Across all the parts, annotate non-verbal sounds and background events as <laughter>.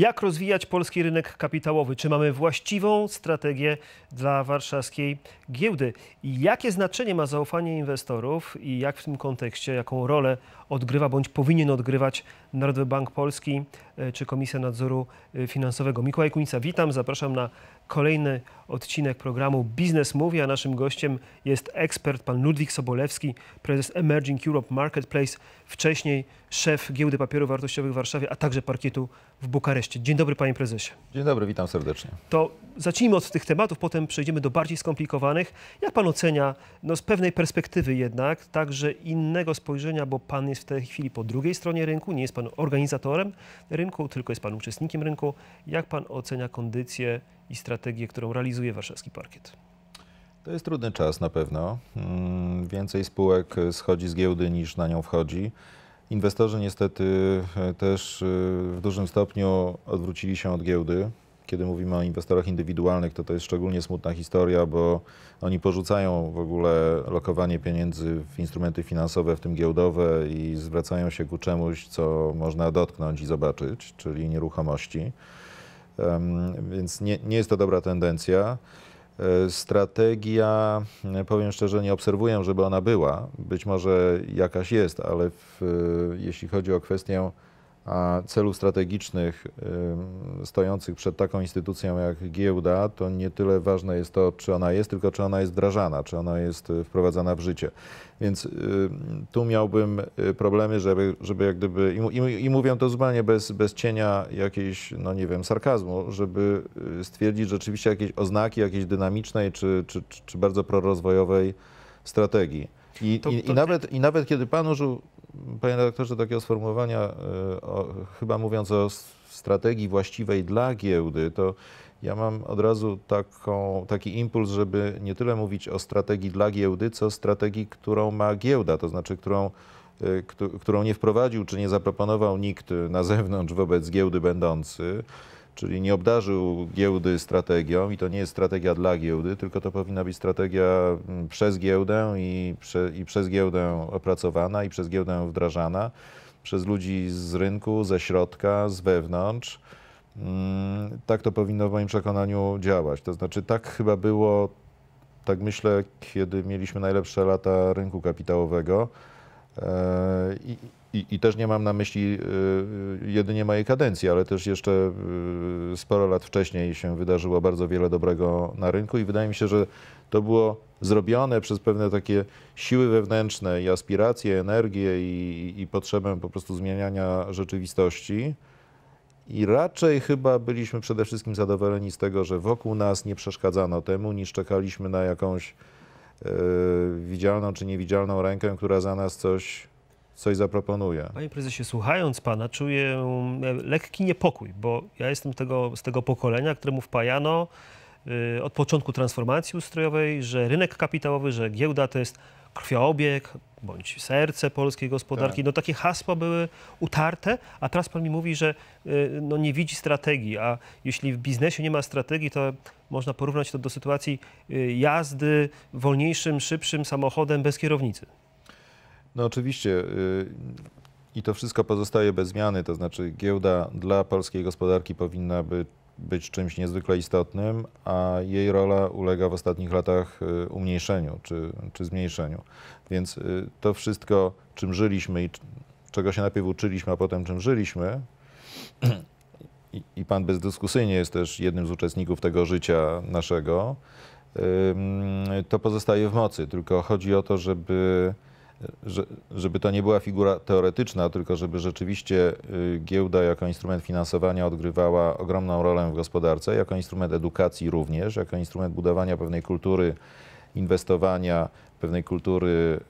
Jak rozwijać polski rynek kapitałowy? Czy mamy właściwą strategię dla warszawskiej giełdy? I jakie znaczenie ma zaufanie inwestorów i jak w tym kontekście, jaką rolę odgrywa bądź powinien odgrywać Narodowy Bank Polski e, czy Komisja Nadzoru e, Finansowego? Mikołaj Kunica, witam, zapraszam na kolejny odcinek programu Biznes Mówi, a naszym gościem jest ekspert pan Ludwik Sobolewski, prezes Emerging Europe Marketplace, wcześniej szef Giełdy Papierów Wartościowych w Warszawie, a także parkietu w Bukareszcie. Dzień dobry panie prezesie. Dzień dobry, witam serdecznie. To zacznijmy od tych tematów, potem przejdziemy do bardziej skomplikowanych. Jak pan ocenia, no z pewnej perspektywy jednak, także innego spojrzenia, bo pan jest w tej chwili po drugiej stronie rynku, nie jest pan organizatorem rynku, tylko jest pan uczestnikiem rynku. Jak pan ocenia kondycję i strategię, którą realizuje warszawski parkiet? To jest trudny czas na pewno. Mm, więcej spółek schodzi z giełdy niż na nią wchodzi. Inwestorzy niestety e, też e, w dużym stopniu odwrócili się od giełdy. Kiedy mówimy o inwestorach indywidualnych, to to jest szczególnie smutna historia, bo oni porzucają w ogóle lokowanie pieniędzy w instrumenty finansowe, w tym giełdowe, i zwracają się ku czemuś, co można dotknąć i zobaczyć, czyli nieruchomości. Więc nie, nie jest to dobra tendencja. E, strategia, e, powiem szczerze, nie obserwuję, żeby ona była. Być może jakaś jest, ale w, e, jeśli chodzi o kwestię a celów strategicznych stojących przed taką instytucją jak giełda, to nie tyle ważne jest to, czy ona jest, tylko czy ona jest wdrażana, czy ona jest y, wprowadzana w życie. Więc tu miałbym y, problemy, żeby, żeby jak gdyby, i, i mówię to zupełnie bez, bez cienia jakiejś, no nie wiem, sarkazmu, żeby y, stwierdzić rzeczywiście jakieś oznaki jakiejś dynamicznej czy, czy, czy bardzo prorozwojowej strategii. I, to, to... I, nawet, I nawet kiedy pan użył, panie redaktorze, takiego sformułowania, e, o, chyba mówiąc o strategii właściwej dla giełdy, to ja mam od razu taką, taki impuls, żeby nie tyle mówić o strategii dla giełdy, co strategii, którą ma giełda, to znaczy którą, e, którą nie wprowadził czy nie zaproponował nikt na zewnątrz wobec giełdy będący. Czyli nie obdarzył giełdy strategią i to nie jest strategia dla giełdy, tylko to powinna być strategia mm, przez giełdę i, prze, i przez giełdę opracowana i przez giełdę wdrażana przez ludzi z rynku, ze środka, z wewnątrz. Mm, tak to powinno w moim przekonaniu działać. To znaczy, tak chyba było, tak myślę, kiedy mieliśmy najlepsze lata rynku kapitałowego. E, I, i, I, też nie mam na myśli y, y, jedynie mojej kadencji, ale też jeszcze y, sporo lat wcześniej się wydarzyło bardzo wiele dobrego na rynku i wydaje mi się, że to było zrobione przez pewne takie siły wewnętrzne i aspiracje, energię i, i potrzebę po prostu zmieniania rzeczywistości. I raczej chyba byliśmy przede wszystkim zadowoleni z tego, że wokół nas nie przeszkadzano temu, niż czekaliśmy na jakąś yy, widzialną czy niewidzialną rękę, która za nas coś coś zaproponuje. Panie prezesie, słuchając pana, czuję e, lekki niepokój, bo ja jestem tego, z tego pokolenia, któremu wpajano y, od początku transformacji ustrojowej, że rynek kapitałowy, że giełda to jest krwioobieg bądź serce polskiej gospodarki. Tak. No takie hasła były utarte, a teraz pan mi mówi, że e, no, nie widzi strategii, a jeśli w biznesie nie ma strategii, to można porównać to do sytuacji jazdy wolniejszym, szybszym samochodem bez kierownicy. No oczywiście. Y, I to wszystko pozostaje bez zmiany, to znaczy giełda dla polskiej gospodarki powinna by być czymś niezwykle istotnym, a jej rola ulega w ostatnich latach y, umniejszeniu czy, czy zmniejszeniu. Więc y, to wszystko, czym żyliśmy i czego się najpierw uczyliśmy, a potem czym żyliśmy, i, i pan bezdyskusyjnie jest też jednym z uczestników tego życia naszego, to pozostaje w mocy. Tylko chodzi o to, żeby że, żeby to nie była figura teoretyczna, tylko żeby rzeczywiście y, giełda jako instrument finansowania odgrywała ogromną rolę w gospodarce, jako instrument edukacji również, jako instrument budowania pewnej kultury inwestowania, pewnej kultury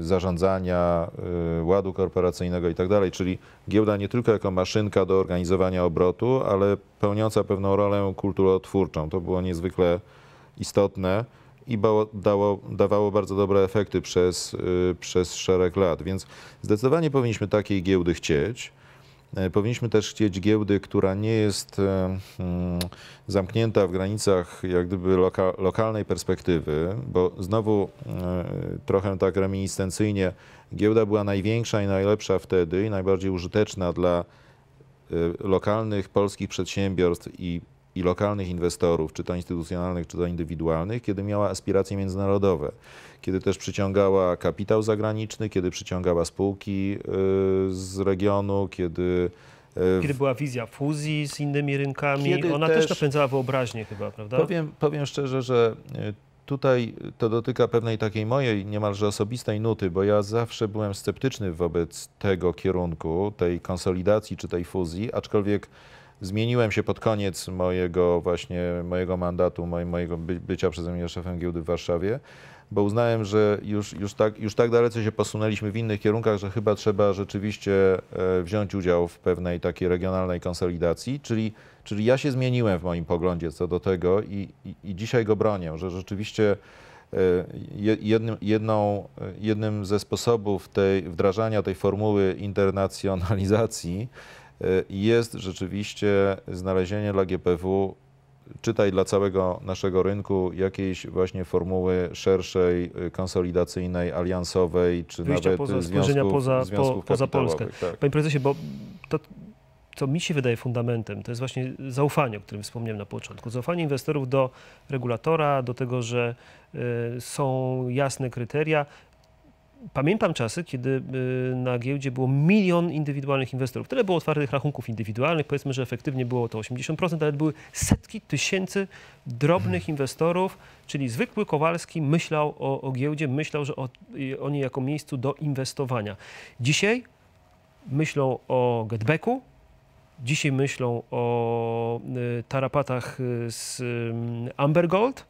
y, zarządzania, y, ładu korporacyjnego itd. Tak Czyli giełda nie tylko jako maszynka do organizowania obrotu, ale pełniąca pewną rolę kulturotwórczą. To było niezwykle istotne i bało, dało, dawało bardzo dobre efekty przez, y, przez szereg lat. Więc zdecydowanie powinniśmy takiej giełdy chcieć. E, powinniśmy też chcieć giełdy, która nie jest e, mm, zamknięta w granicach jak gdyby loka, lokalnej perspektywy, bo znowu e, trochę tak reminiscencyjnie giełda była największa i najlepsza wtedy i najbardziej użyteczna dla lokalnych polskich przedsiębiorstw i i lokalnych inwestorów, czy to instytucjonalnych, czy to indywidualnych, kiedy miała aspiracje międzynarodowe, kiedy też przyciągała kapitał zagraniczny, kiedy przyciągała spółki y, z regionu, kiedy y, kiedy była wizja fuzji z innymi rynkami, Kiedy ona też, też napędzała wyobraźnię chyba, prawda? Powiem, powiem szczerze, że y, tutaj to dotyka pewnej takiej mojej niemalże osobistej nuty, bo ja zawsze byłem sceptyczny wobec tego kierunku, tej konsolidacji czy tej fuzji, aczkolwiek Zmieniłem się pod koniec mojego właśnie, mojego mandatu, mojego bycia przeze mnie szefem giełdy w Warszawie, bo uznałem, że już, już, tak, już tak dalece się posunęliśmy w innych kierunkach, że chyba trzeba rzeczywiście e, wziąć udział w pewnej takiej regionalnej konsolidacji, czyli, czyli ja się zmieniłem w moim poglądzie co do tego i, i, i dzisiaj go bronię, że rzeczywiście e, jednym, jedną, e, jednym ze sposobów tej, wdrażania tej formuły internacjonalizacji E, jest rzeczywiście znalezienie dla GPW, czytaj dla całego naszego rynku, jakiejś właśnie formuły szerszej, e, konsolidacyjnej, aliansowej, czy Wyjścia nawet poza, związków, poza, związków po, poza Polskę. Tak. Panie prezesie, bo to co mi się wydaje fundamentem, to jest właśnie zaufanie, o którym wspomniałem na początku. Zaufanie inwestorów do regulatora, do tego, że e, są jasne kryteria pamiętam czasy, kiedy y, na giełdzie było milion indywidualnych inwestorów. Tyle było otwartych rachunków indywidualnych, powiedzmy, że efektywnie było to 80%, ale były setki tysięcy drobnych inwestorów, czyli zwykły Kowalski myślał o, o giełdzie, myślał, że o, o niej jako miejscu do inwestowania. Dzisiaj myślą o getbacku, dzisiaj myślą o y, tarapatach z y, Amber Gold,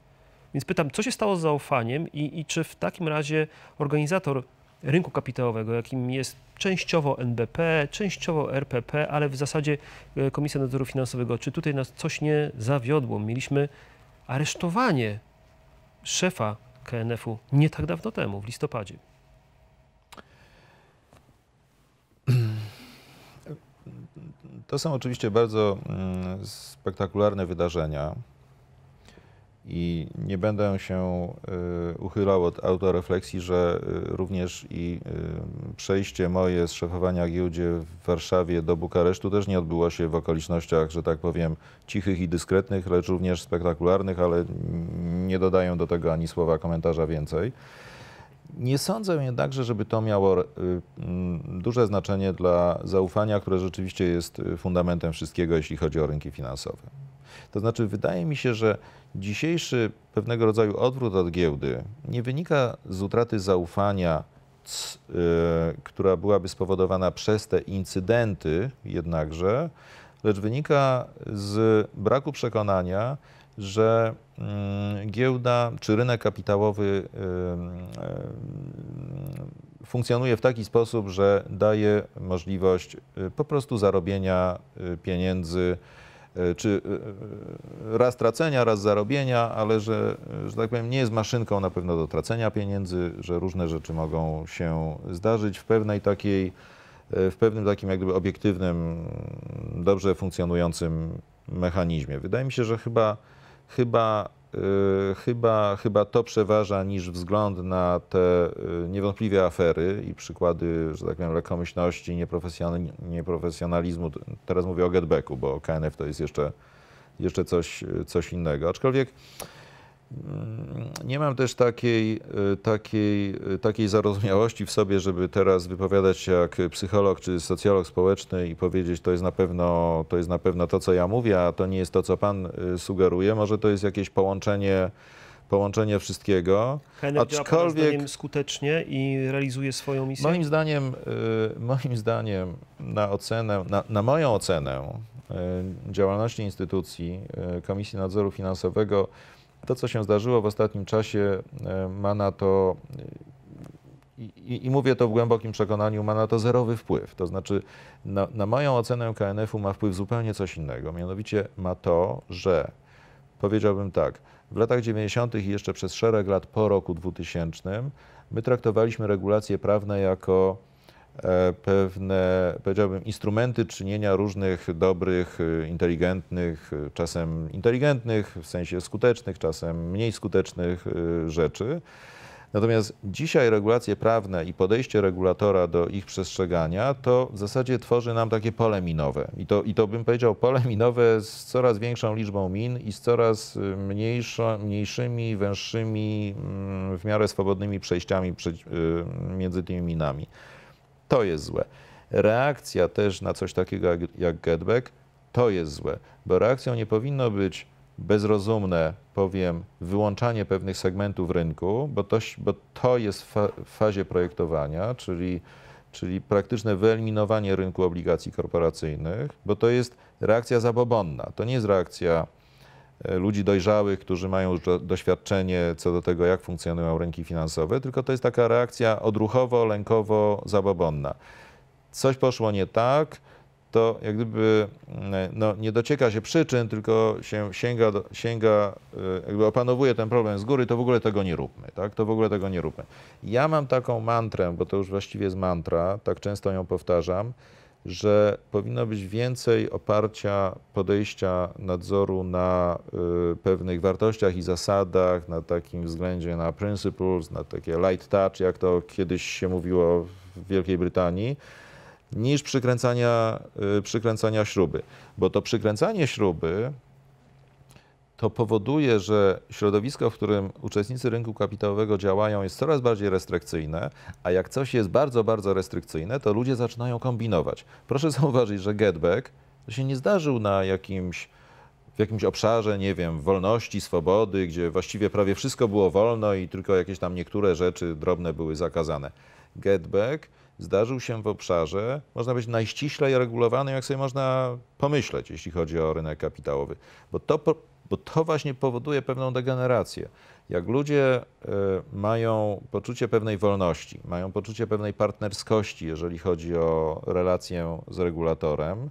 więc pytam, co się stało z zaufaniem i, i czy w takim razie organizator rynku kapitałowego, jakim jest częściowo NBP, częściowo RPP, ale w zasadzie e, Komisja Nadzoru Finansowego, czy tutaj nas coś nie zawiodło? Mieliśmy aresztowanie szefa KNF-u nie tak dawno temu, w listopadzie. To są oczywiście bardzo mm, spektakularne wydarzenia. I nie będę się y, uchylał od autorefleksji, że y, również i y, przejście moje z szefowania giełdzie w Warszawie do Bukaresztu też nie odbyło się w okolicznościach, że tak powiem, cichych i dyskretnych, lecz również spektakularnych, ale nie dodaję do tego ani słowa komentarza więcej. Nie sądzę jednakże, żeby to miało mm, duże znaczenie dla zaufania, które rzeczywiście jest fundamentem wszystkiego, jeśli chodzi o rynki finansowe. To znaczy, wydaje mi się, że dzisiejszy pewnego rodzaju odwrót od giełdy nie wynika z utraty zaufania, e, która byłaby spowodowana przez te incydenty jednakże, lecz wynika z braku przekonania, że mm, giełda czy rynek kapitałowy e, funkcjonuje w taki sposób, że daje możliwość e, po prostu zarobienia pieniędzy E, czy e, e, raz tracenia, raz zarobienia, ale że, że tak powiem, nie jest maszynką na pewno do tracenia pieniędzy, że różne rzeczy mogą się zdarzyć w pewnej takiej, w pewnym takim jak gdyby obiektywnym, dobrze funkcjonującym mechanizmie. Wydaje mi się, że chyba, chyba Y, chyba, chyba to przeważa niż wzgląd na te y, niewątpliwie afery i przykłady, że tak powiem, lekkomyślności, nieprofesjonalizmu. Teraz mówię o getbacku, bo KNF to jest jeszcze, jeszcze coś, coś innego. Aczkolwiek nie mam też takiej, e, takiej, e, takiej zarozumiałości w sobie, żeby teraz wypowiadać się jak psycholog czy socjolog społeczny i powiedzieć, to jest na pewno to, jest na pewno to co ja mówię, a to nie jest to, co pan e, sugeruje. Może to jest jakieś połączenie połączenie wszystkiego. Henek aczkolwiek działa, skutecznie i realizuje swoją misję. Moim zdaniem, moim zdaniem na ocenę, na, na moją ocenę działalności instytucji Komisji Nadzoru Finansowego to, co się zdarzyło w ostatnim czasie, e, ma na to i, i, mówię to w głębokim przekonaniu, ma na to zerowy wpływ. To znaczy, na, na moją ocenę KNF-u ma wpływ zupełnie coś innego. Mianowicie ma to, że powiedziałbym tak, w latach 90. i jeszcze przez szereg lat po roku 2000 my traktowaliśmy regulacje prawne jako E, pewne, powiedziałbym, instrumenty czynienia różnych dobrych, e, inteligentnych, e, czasem inteligentnych, w sensie skutecznych, czasem mniej skutecznych rzeczy. Natomiast dzisiaj regulacje prawne i podejście regulatora do ich przestrzegania to w zasadzie tworzy nam takie pole minowe. I to, i to bym powiedział pole minowe z coraz większą liczbą min i z coraz mniejszymi, węższymi, mm, w miarę swobodnymi przejściami między tymi minami to jest złe. Reakcja też na coś takiego jak, getback, to jest złe, bo reakcją nie powinno być bezrozumne, powiem, wyłączanie pewnych segmentów rynku, bo to, bo to jest w fazie projektowania, czyli, czyli praktyczne wyeliminowanie rynku obligacji korporacyjnych, bo to jest reakcja zabobonna, to nie jest reakcja E, ludzi dojrzałych, którzy mają już doświadczenie co do tego, jak funkcjonują rynki finansowe, tylko to jest taka reakcja odruchowo, lękowo, zabobonna. Coś poszło nie tak, to jak gdyby mm, no, nie docieka się przyczyn, tylko się sięga, sięga, e, jakby opanowuje ten problem z góry, to w ogóle tego nie róbmy, tak? To w ogóle tego nie róbmy. Ja mam taką mantrę, bo to już właściwie jest mantra, tak często ją powtarzam, że powinno być więcej oparcia podejścia nadzoru na y, pewnych wartościach i zasadach, na takim względzie na principles, na takie light touch, jak to kiedyś się mówiło w Wielkiej Brytanii, niż przykręcania, y, przykręcania śruby. Bo to przykręcanie śruby to powoduje, że środowisko, w którym uczestnicy rynku kapitałowego działają, jest coraz bardziej restrykcyjne, a jak coś jest bardzo, bardzo restrykcyjne, to ludzie zaczynają kombinować. Proszę <laughs> zauważyć, że getback to się nie zdarzył na jakimś w jakimś obszarze, nie wiem, wolności, swobody, gdzie właściwie prawie wszystko było wolno i tylko jakieś tam niektóre rzeczy drobne były zakazane. Getback zdarzył się w obszarze, można być najściślej regulowanym, jak sobie można pomyśleć, jeśli chodzi o rynek kapitałowy, bo to bo to właśnie powoduje pewną degenerację. Jak ludzie e, mają poczucie pewnej wolności, mają poczucie pewnej partnerskości, jeżeli chodzi o relację z regulatorem,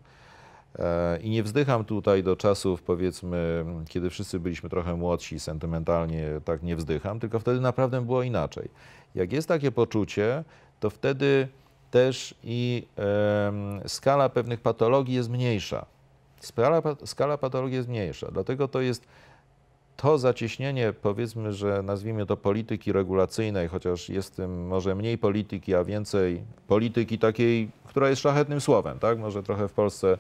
e, i nie wzdycham tutaj do czasów, powiedzmy, kiedy wszyscy byliśmy trochę młodsi, sentymentalnie tak nie wzdycham, tylko wtedy naprawdę było inaczej. Jak jest takie poczucie, to wtedy też i skala pewnych patologii jest mniejsza skala, skala patologii jest mniejsza. Dlatego to jest to zacieśnienie, powiedzmy, że nazwijmy to polityki regulacyjnej, chociaż jest tym może mniej polityki, a więcej polityki takiej, która jest szlachetnym słowem, tak? Może trochę w Polsce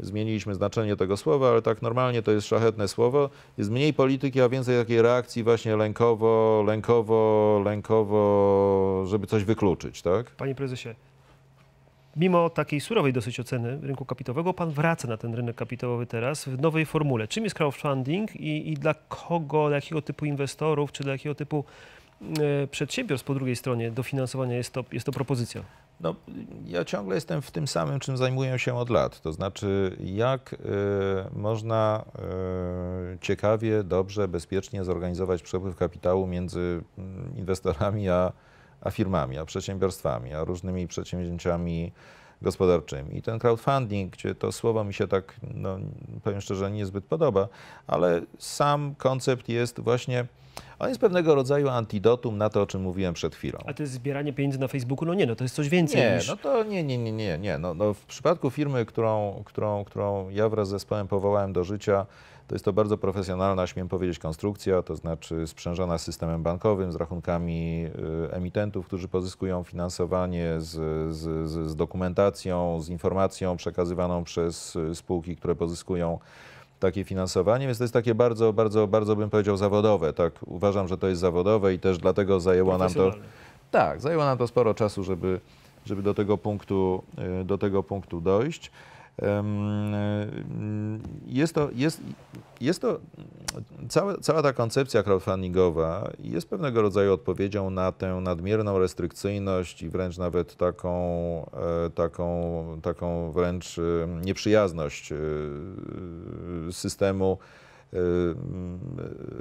zmieniliśmy znaczenie tego słowa, ale tak normalnie to jest szlachetne słowo. Jest mniej polityki, a więcej takiej reakcji właśnie lękowo, lękowo, lękowo, żeby coś wykluczyć, tak? Panie prezesie, mimo takiej surowej dosyć oceny rynku kapitałowego, pan wraca na ten rynek kapitałowy teraz w nowej formule. Czym jest crowdfunding i, i dla kogo, dla jakiego typu inwestorów, czy dla jakiego typu e, przedsiębiorstw po drugiej stronie dofinansowania jest to, jest to propozycja? No, ja ciągle jestem w tym samym, czym zajmuję się od lat. To znaczy, jak y, można y, ciekawie, dobrze, bezpiecznie zorganizować przepływ kapitału między mm, inwestorami a a firmami, a przedsiębiorstwami, a różnymi przedsięwzięciami gospodarczymi. I ten crowdfunding, gdzie to słowo mi się tak, no, powiem szczerze, niezbyt podoba, ale sam koncept jest właśnie, on jest pewnego rodzaju antidotum na to, o czym mówiłem przed chwilą. A to jest zbieranie pieniędzy na Facebooku? No nie, no to jest coś więcej nie, niż... No to nie, nie, nie, nie, nie. No, no w przypadku firmy, którą, którą, którą ja wraz z zespołem powołałem do życia, to jest to bardzo profesjonalna, śmiem powiedzieć, konstrukcja, to znaczy sprzężona z systemem bankowym, z rachunkami y, emitentów, którzy pozyskują finansowanie, z, z, z dokumentacją, z informacją przekazywaną przez y, spółki, które pozyskują takie finansowanie, więc to jest takie bardzo, bardzo, bardzo bym powiedział zawodowe. Tak uważam, że to jest zawodowe i też dlatego zajęło nam to. Tak, zajęło nam to sporo czasu, żeby, żeby do tego punktu, y, do tego punktu dojść. Y, jest to, jest, jest to cała, cała ta koncepcja crowdfundingowa jest pewnego rodzaju odpowiedzią na tę nadmierną restrykcyjność i wręcz nawet taką, e, taką, taką wręcz y, nieprzyjazność y, systemu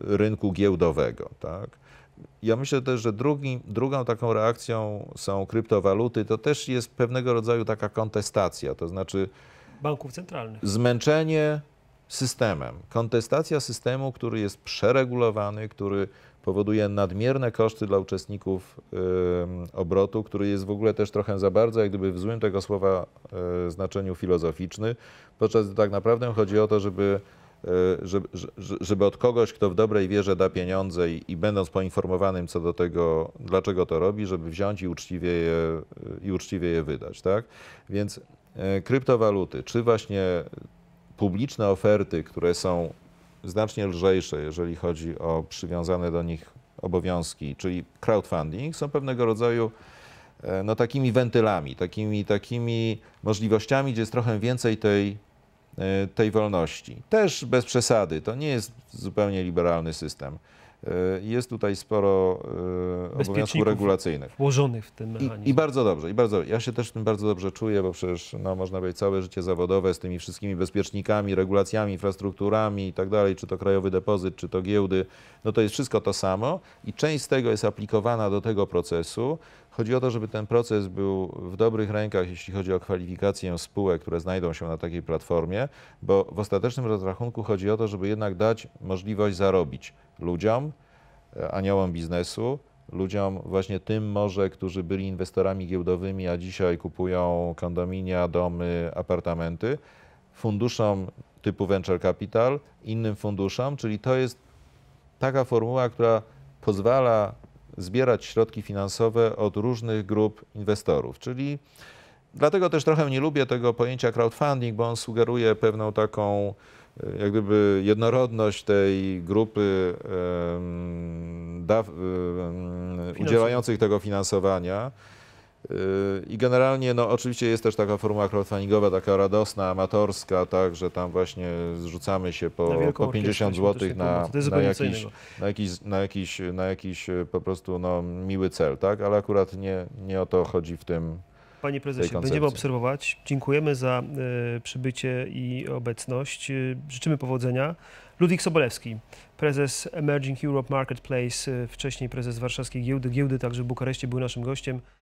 rynku giełdowego. Tak? Ja myślę też, że drugi, drugą taką reakcją są kryptowaluty. To też jest pewnego rodzaju taka kontestacja, to znaczy banków centralnych. Zmęczenie systemem, kontestacja systemu, który jest przeregulowany, który powoduje nadmierne koszty dla uczestników obrotu, który jest w ogóle też trochę za bardzo, jak gdyby w złym tego słowa e, znaczeniu filozoficzny, podczas gdy tak naprawdę chodzi o to, żeby e, żeby, żeby, od kogoś, kto w dobrej wierze da pieniądze i, i, będąc poinformowanym co do tego, dlaczego to robi, żeby wziąć i uczciwie je, e, i uczciwie je wydać. Tak? Więc E, kryptowaluty, czy właśnie publiczne oferty, które są znacznie lżejsze, jeżeli chodzi o przywiązane do nich obowiązki, czyli crowdfunding, są pewnego rodzaju e, no, takimi wentylami, takimi, takimi możliwościami, gdzie jest trochę więcej tej E, tej wolności. Też bez przesady, to nie jest zupełnie liberalny system. E, jest tutaj sporo e, obowiązków regulacyjnych. Włożonych w ten mechanizm. I, I, bardzo dobrze, i bardzo, ja się też w tym bardzo dobrze czuję, bo przecież no, można powiedzieć całe życie zawodowe z tymi wszystkimi bezpiecznikami, regulacjami, infrastrukturami i tak dalej, czy to krajowy depozyt, czy to giełdy, no to jest wszystko to samo i część z tego jest aplikowana do tego procesu, Chodzi o to, żeby ten proces był w dobrych rękach, jeśli chodzi o kwalifikację spółek, które znajdą się na takiej platformie, bo w ostatecznym rozrachunku chodzi o to, żeby jednak dać możliwość zarobić ludziom, e, aniołom biznesu, ludziom właśnie tym może, którzy byli inwestorami giełdowymi, a dzisiaj kupują kondominia, domy, apartamenty, funduszom typu venture capital, innym funduszom, czyli to jest taka formuła, która pozwala zbierać środki finansowe od różnych grup inwestorów, czyli dlatego też trochę nie lubię tego pojęcia crowdfunding, bo on sugeruje pewną taką e, jak gdyby jednorodność tej grupy um, da, um, udzielających tego finansowania. I generalnie, no oczywiście jest też taka forma crowdfundingowa, taka radosna, amatorska, tak, że tam właśnie zrzucamy się po, po 50 zł na, na, jakiś, na, jakiś, na, jakiś, na e, jakiś po prostu no, miły cel, tak, ale akurat nie, nie o to chodzi w tym, Panie prezesie, będziemy obserwować. Dziękujemy za y, przybycie i obecność. Y, życzymy powodzenia. Ludwik Sobolewski, prezes Emerging Europe Marketplace, y, wcześniej prezes warszawskiej giełdy. Giełdy także w Bukareszcie był naszym gościem.